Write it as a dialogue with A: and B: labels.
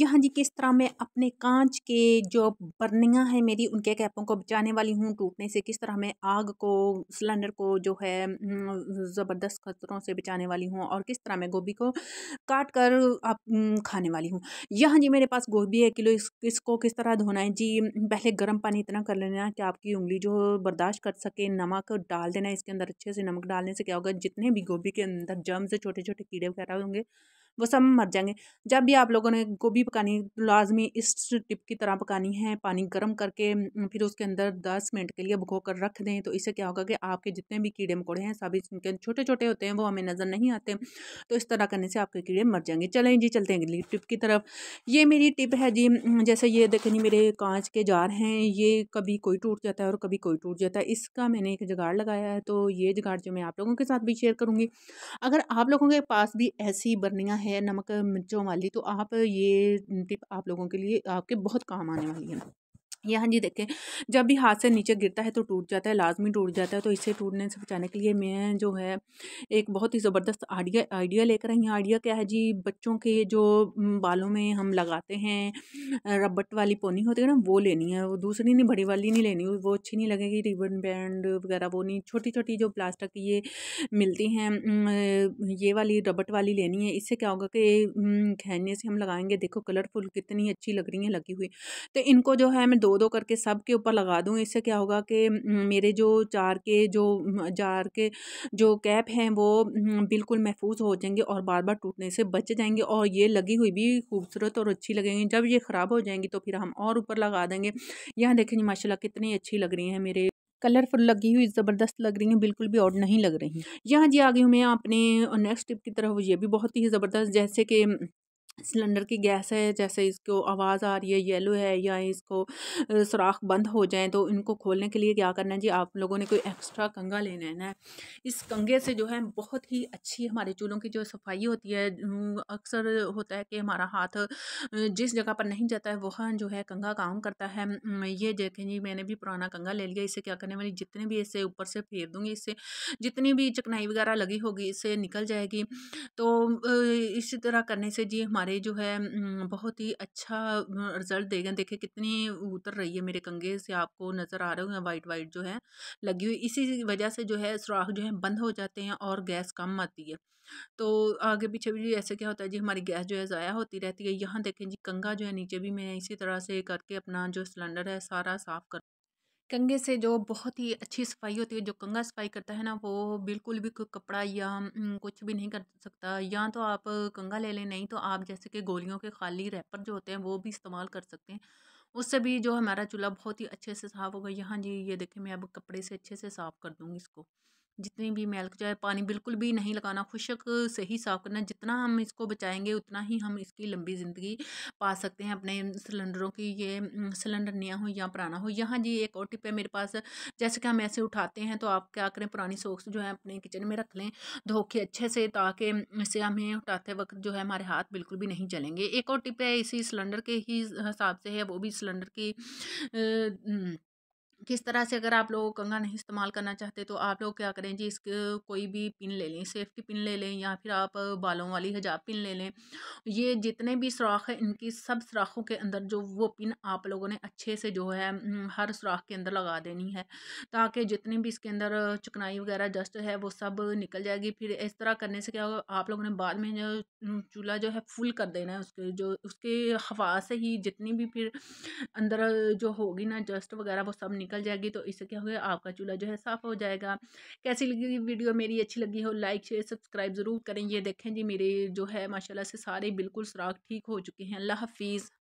A: यहाँ जी किस तरह मैं अपने कांच के जो बर्नियाँ हैं मेरी उनके कैपों को बचाने वाली हूँ टूटने से किस तरह मैं आग को सिलेंडर को जो है ज़बरदस्त खतरों से बचाने वाली हूँ और किस तरह मैं गोभी को काट कर आप खाने वाली हूँ यहाँ जी मेरे पास गोभी है किलो इस, इसको किस तरह धोना है जी पहले गर्म पानी इतना कर लेना कि आपकी उंगली जो बर्दाश्त कर सके नमक डाल देना इसके अंदर अच्छे से नमक डालने से क्या होगा जितने भी गोभी के अंदर जम्स छोटे छोटे कीड़े वगैरह होंगे वो सब मर जाएंगे जब भी आप लोगों ने गोभी पकानी लाजमी इस टिप की तरह पकानी है पानी गर्म करके फिर उसके अंदर दस मिनट के लिए भुगो कर रख दें तो इससे क्या होगा कि आपके जितने भी कीड़े मकोड़े हैं सभी उनके छोटे छोटे होते हैं वो हमें नज़र नहीं आते तो इस तरह करने से आपके कीड़े मर जाएंगे चलें जी चलते हैं अगली टिप की तरफ ये मेरी टिप है जी जैसे ये देखें जी मेरे कांच के जार हैं ये कभी कोई टूट जाता है और कभी कोई टूट जाता है इसका मैंने एक जुगाड़ लगाया है तो ये जुगाड़ जो मैं आप लोगों के साथ भी शेयर करूँगी अगर आप लोगों के पास भी ऐसी बर्नियाँ है नमक मिर्चों वाली तो आप ये टिप आप लोगों के लिए आपके बहुत काम आने वाली है ये हाँ जी देखें जब भी हाथ से नीचे गिरता है तो टूट जाता है लाजमी टूट जाता है तो इसे टूटने से बचाने के लिए मैं जो है एक बहुत ही ज़बरदस्त आइडिया आइडिया लेकर आई आइडिया क्या है जी बच्चों के जो बालों में हम लगाते हैं रबट वाली पोनी होती है ना वो लेनी है वो दूसरी नहीं बड़ी वाली नहीं लेनी वो अच्छी नहीं लगेगी रिबन बैंड वगैरह वो नहीं छोटी छोटी जो प्लास्टिक ये मिलती हैं ये वाली रबट वाली लेनी है इससे क्या होगा कि खहने से हम लगाएंगे देखो कलरफुल कितनी अच्छी लग रही हैं लगी हुई तो इनको जो है मैं दो दो करके सब के ऊपर लगा दूँ इससे क्या होगा कि मेरे जो जार के जो जार के जो कैप हैं वो बिल्कुल महफूज हो जाएंगे और बार बार टूटने से बच जाएंगे और ये लगी हुई भी खूबसूरत और अच्छी लगेंगी जब ये ख़राब हो जाएंगी तो फिर हम और ऊपर लगा देंगे यहाँ देखें जी कितनी अच्छी लग रही हैं मेरे कलरफुल लगी हुई ज़बरदस्त लग रही हैं बिल्कुल भी और नहीं लग रही यहाँ जी आ गई हूँ मैं अपने नेक्स्ट टिप की तरफ ये भी बहुत ही ज़बरदस्त जैसे कि सिलेंडर की गैस है जैसे इसको आवाज़ आ रही है येलो है या इसको सुराख बंद हो जाए तो इनको खोलने के लिए क्या करना है जी आप लोगों ने कोई एक्स्ट्रा कंगा ले लेना है इस कंगे से जो है बहुत ही अच्छी हमारे चूल्हों की जो सफाई होती है अक्सर होता है कि हमारा हाथ जिस जगह पर नहीं जाता है वह जो है कंगा काम करता है ये देखें जी मैंने भी पुराना कंगा ले लिया इसे क्या करने वाली जितने भी इसे ऊपर से फेर दूँगी इससे जितनी भी चकनाई वगैरह लगी होगी इससे निकल जाएगी तो इसी तरह करने से जी हमारे जो है बहुत ही अच्छा रिज़ल्ट देगा देखिए कितनी उतर रही है मेरे कंगे से आपको नज़र आ रहे होंगे वाइट वाइट जो है लगी हुई इसी वजह से जो है सुराख जो है बंद हो जाते हैं और गैस कम आती है तो आगे पीछे भी ऐसे क्या होता है जी हमारी गैस जो है ज़ाया होती रहती है यहाँ देखें जी कंगा जो है नीचे भी मैं इसी तरह से करके अपना जो सिलेंडर है सारा साफ़ कर कंघे से जो बहुत ही अच्छी सफाई होती है जो कंघा सफाई करता है ना वो बिल्कुल भी कपड़ा या कुछ भी नहीं कर सकता या तो आप कंघा ले लें नहीं तो आप जैसे कि गोलियों के खाली रैपर जो होते हैं वो भी इस्तेमाल कर सकते हैं उससे भी जो हमारा चूल्हा बहुत ही अच्छे से साफ़ होगा यहाँ जी ये देखें मैं अब कपड़े से अच्छे से साफ़ कर दूँगी इसको जितनी भी मैल्क जाए पानी बिल्कुल भी नहीं लगाना खुशक से ही साफ़ करना जितना हम इसको बचाएंगे उतना ही हम इसकी लंबी ज़िंदगी पा सकते हैं अपने सिलेंडरों की ये सिलेंडर नया हो या पुराना हो यहाँ जी एक और टिप है मेरे पास जैसे कि हम ऐसे उठाते हैं तो आप क्या करें पुरानी सॉक्स जो है अपने किचन में रख लें धो के अच्छे से ताकि इसे हमें उठाते वक्त जो है हमारे हाथ बिल्कुल भी नहीं जलेंगे एक और टिप है इसी सिलेंडर के ही हिसाब से है वो भी सिलेंडर की किस तरह से अगर आप लोग कंगा नहीं इस्तेमाल करना चाहते तो आप लोग क्या करें जी इसके कोई भी पिन ले लें सेफ्टी पिन ले लें या फिर आप बालों वाली हजाब पिन ले लें ये जितने भी सुराख हैं इनकी सब सुराखों के अंदर जो वो पिन आप लोगों ने अच्छे से जो है हर सुराख के अंदर लगा देनी है ताकि जितनी भी इसके अंदर चिकनाई वगैरह जस्ट है वो सब निकल जाएगी फिर इस तरह करने से क्या होगा आप लोगों ने बाद में जो चूल्हा जो है फुल कर देना है उसके जो उसके हवा से ही जितनी भी फिर अंदर जो होगी ना जस्ट वगैरह वो सब निकल निकल जाएगी तो इससे क्या होगा आपका चूल्हा जो है साफ़ हो जाएगा कैसी लगी वीडियो मेरी अच्छी लगी हो लाइक शेयर सब्सक्राइब ज़रूर करें ये देखें जी मेरे जो है माशाल्लाह से सारे बिल्कुल सुराख ठीक हो चुके हैं अल्लाह हाफिज़